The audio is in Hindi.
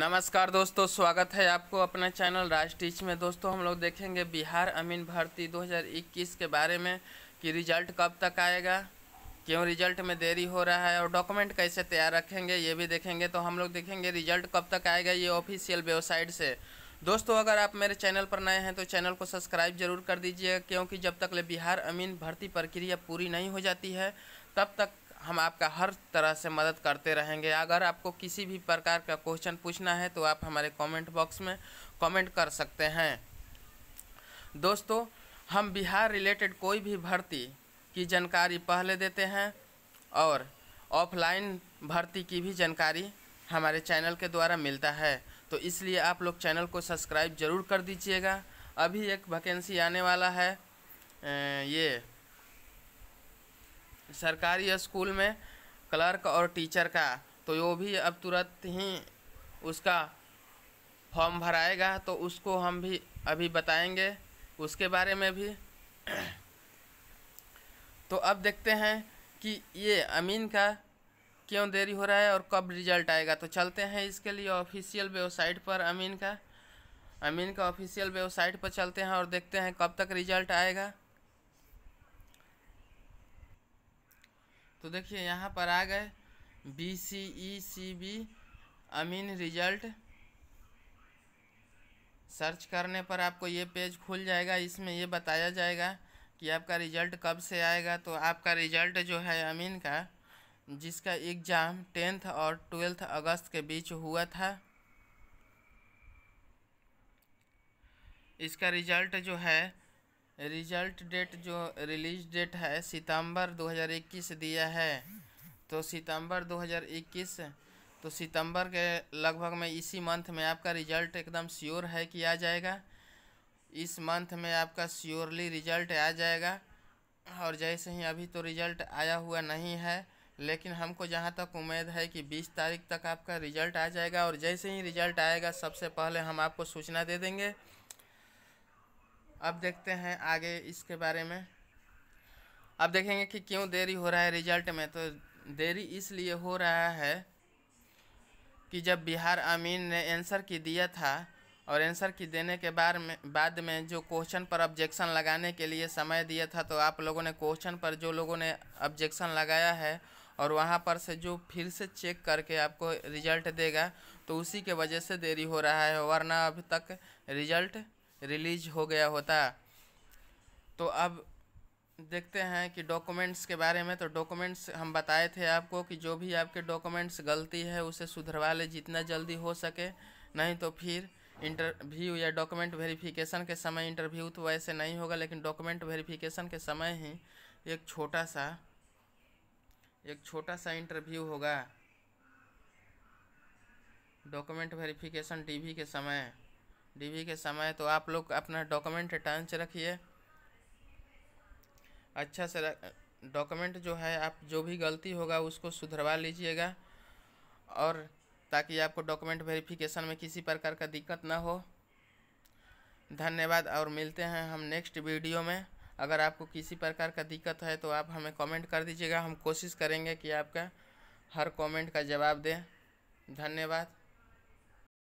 नमस्कार दोस्तों स्वागत है आपको अपना चैनल राज टीच में दोस्तों हम लोग देखेंगे बिहार अमीन भर्ती 2021 के बारे में कि रिजल्ट कब तक आएगा क्यों रिजल्ट में देरी हो रहा है और डॉक्यूमेंट कैसे तैयार रखेंगे ये भी देखेंगे तो हम लोग देखेंगे रिजल्ट कब तक आएगा ये ऑफिशियल वेबसाइट से दोस्तों अगर आप मेरे चैनल पर नए हैं तो चैनल को सब्सक्राइब जरूर कर दीजिएगा क्योंकि जब तक ले बिहार अमीन भर्ती प्रक्रिया पूरी नहीं हो जाती है तब तक हम आपका हर तरह से मदद करते रहेंगे अगर आपको किसी भी प्रकार का क्वेश्चन पूछना है तो आप हमारे कमेंट बॉक्स में कमेंट कर सकते हैं दोस्तों हम बिहार रिलेटेड कोई भी भर्ती की जानकारी पहले देते हैं और ऑफलाइन भर्ती की भी जानकारी हमारे चैनल के द्वारा मिलता है तो इसलिए आप लोग चैनल को सब्सक्राइब ज़रूर कर दीजिएगा अभी एक वैकेंसी आने वाला है ये सरकारी स्कूल में क्लर्क और टीचर का तो वो भी अब तुरंत ही उसका फॉर्म भराएगा तो उसको हम भी अभी बताएंगे उसके बारे में भी तो अब देखते हैं कि ये अमीन का क्यों देरी हो रहा है और कब रिजल्ट आएगा तो चलते हैं इसके लिए ऑफिशियल वेबसाइट पर अमीन का अमीन का ऑफिशियल वेबसाइट पर चलते हैं और देखते हैं कब तक रिजल्ट आएगा तो देखिए यहाँ पर आ गए B C E C B अमीन रिजल्ट सर्च करने पर आपको ये पेज खुल जाएगा इसमें ये बताया जाएगा कि आपका रिज़ल्ट कब से आएगा तो आपका रिज़ल्ट जो है अमीन का जिसका एग्ज़ाम टेंथ और ट्वेल्थ अगस्त के बीच हुआ था इसका रिज़ल्ट जो है रिजल्ट डेट जो रिलीज डेट है सितंबर 2021 दिया है तो सितंबर 2021 तो सितंबर के लगभग में इसी मंथ में आपका रिजल्ट एकदम श्योर है कि आ जाएगा इस मंथ में आपका श्योरली रिजल्ट आ जाएगा और जैसे ही अभी तो रिजल्ट आया हुआ नहीं है लेकिन हमको जहाँ तक उम्मीद है कि 20 तारीख तक आपका रिजल्ट आ जाएगा और जैसे ही रिजल्ट आएगा सबसे पहले हम आपको सूचना दे देंगे अब देखते हैं आगे इसके बारे में अब देखेंगे कि क्यों देरी हो रहा है रिजल्ट में तो देरी इसलिए हो रहा है कि जब बिहार अमीन ने आंसर की दिया था और आंसर की देने के बार में बाद में जो क्वेश्चन पर ऑब्जेक्शन लगाने के लिए समय दिया था तो आप लोगों ने क्वेश्चन पर जो लोगों ने ऑब्जेक्शन लगाया है और वहाँ पर से जो फिर से चेक करके आपको रिजल्ट देगा तो उसी के वजह से देरी हो रहा है वरना अभी तक रिजल्ट रिलीज हो गया होता तो अब देखते हैं कि डॉक्यूमेंट्स के बारे में तो डॉक्यूमेंट्स हम बताए थे आपको कि जो भी आपके डॉक्यूमेंट्स गलती है उसे सुधरवा ले जितना जल्दी हो सके नहीं तो फिर इंटरव्यू या डॉक्यूमेंट वेरिफिकेशन के समय इंटरव्यू तो वैसे नहीं होगा लेकिन डॉक्यूमेंट वेरिफिकेशन के समय ही एक छोटा सा एक छोटा सा इंटरव्यू होगा डॉक्यूमेंट वेरिफिकेशन डीवी के समय डीवी के समय तो आप लोग अपना डॉक्यूमेंट टंच रखिए अच्छा से डॉक्यूमेंट जो है आप जो भी गलती होगा उसको सुधरवा लीजिएगा और ताकि आपको डॉक्यूमेंट वेरिफिकेशन में किसी प्रकार का दिक्कत ना हो धन्यवाद और मिलते हैं हम नेक्स्ट वीडियो में अगर आपको किसी प्रकार का दिक्कत है तो आप हमें कमेंट कर दीजिएगा हम कोशिश करेंगे कि आपका हर कमेंट का जवाब दें धन्यवाद